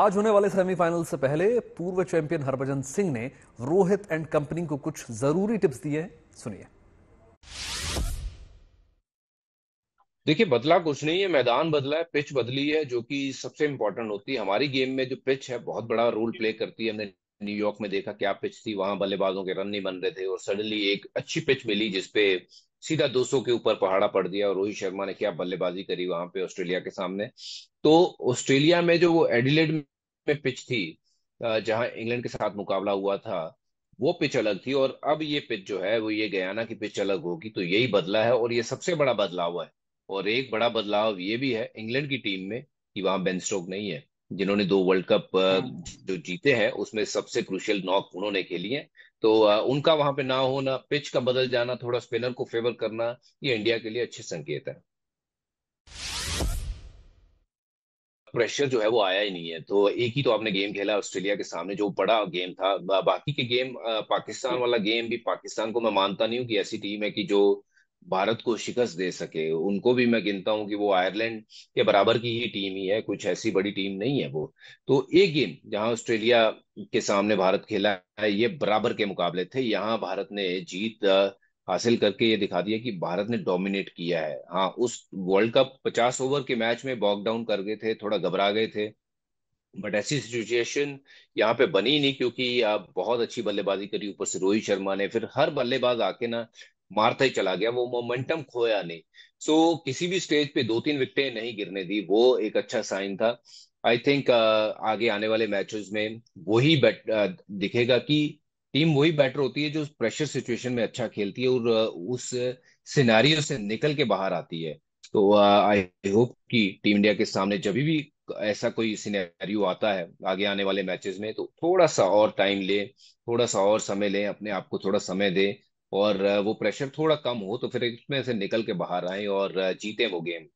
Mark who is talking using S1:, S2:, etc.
S1: आज होने वाले सेमीफाइनल से पहले पूर्व चैंपियन हरभजन सिंह ने रोहित एंड कंपनी को कुछ जरूरी टिप्स दिए हैं सुनिए देखिए बदला कुछ नहीं है मैदान बदला है पिच बदली है जो कि सबसे इंपॉर्टेंट होती है हमारी गेम में जो पिच है बहुत बड़ा रोल प्ले करती है हमने न्यूयॉर्क में देखा क्या पिच थी वहां बल्लेबाजों के रन नहीं बन रहे थे और सडनली एक अच्छी पिच मिली जिसपे सीधा 200 के ऊपर पहाड़ा पड़ दिया और रोहित शर्मा ने क्या बल्लेबाजी करी वहां पे ऑस्ट्रेलिया के सामने तो ऑस्ट्रेलिया में जो वो एडिलेड में पिच थी जहां इंग्लैंड के साथ मुकाबला हुआ था वो पिच अलग थी और अब ये पिच जो है वो ये गयाना की पिच अलग होगी तो यही बदला है और ये सबसे बड़ा बदलाव है और एक बड़ा बदलाव ये भी है इंग्लैंड की टीम में कि वहां बेन नहीं है जिन्होंने दो वर्ल्ड कप हाँ। जो जीते हैं उसमें सबसे क्रुशियल नॉक उन्होंने खेली है तो उनका वहां पे ना होना पिच का बदल जाना थोड़ा स्पिनर को फेवर करना ये इंडिया के लिए अच्छे संकेत है प्रेशर जो है वो आया ही नहीं है तो एक ही तो आपने गेम खेला ऑस्ट्रेलिया के सामने जो बड़ा गेम था बाकी के गेम पाकिस्तान वाला गेम भी पाकिस्तान को मैं मानता नहीं हूँ कि ऐसी टीम है कि जो भारत को शिकस्त दे सके उनको भी मैं गिनता हूं कि वो आयरलैंड के बराबर की ही टीम ही है कुछ ऐसी बड़ी टीम नहीं है वो तो एक गेम जहां ऑस्ट्रेलिया के सामने भारत खेला है ये बराबर के मुकाबले थे यहाँ भारत ने जीत हासिल करके ये दिखा दिया कि भारत ने डोमिनेट किया है हाँ उस वर्ल्ड कप पचास ओवर के मैच में बॉक डाउन कर गए थे थोड़ा घबरा गए थे बट ऐसी सिचुएशन यहाँ पे बनी नहीं क्योंकि आप बहुत अच्छी बल्लेबाजी करी ऊपर से रोहित शर्मा ने फिर हर बल्लेबाज आके ना मारता ही चला गया वो मोमेंटम खोया नहीं सो so, किसी भी स्टेज पे दो तीन विकटें नहीं गिरने दी वो एक अच्छा साइन था आई थिंक uh, आगे आने वाले मैचेस में वही बैट uh, दिखेगा कि टीम वही बैटर होती है जो प्रेशर सिचुएशन में अच्छा खेलती है और uh, उस सिनारियो से निकल के बाहर आती है तो आई uh, होप कि टीम इंडिया के सामने जब भी ऐसा कोई सिनेरियो आता है आगे आने वाले मैचेस में तो थोड़ा सा और टाइम ले थोड़ा सा और समय ले अपने आप को थोड़ा समय दे और वो प्रेशर थोड़ा कम हो तो फिर इसमें से निकल के बाहर आए और जीते वो गेम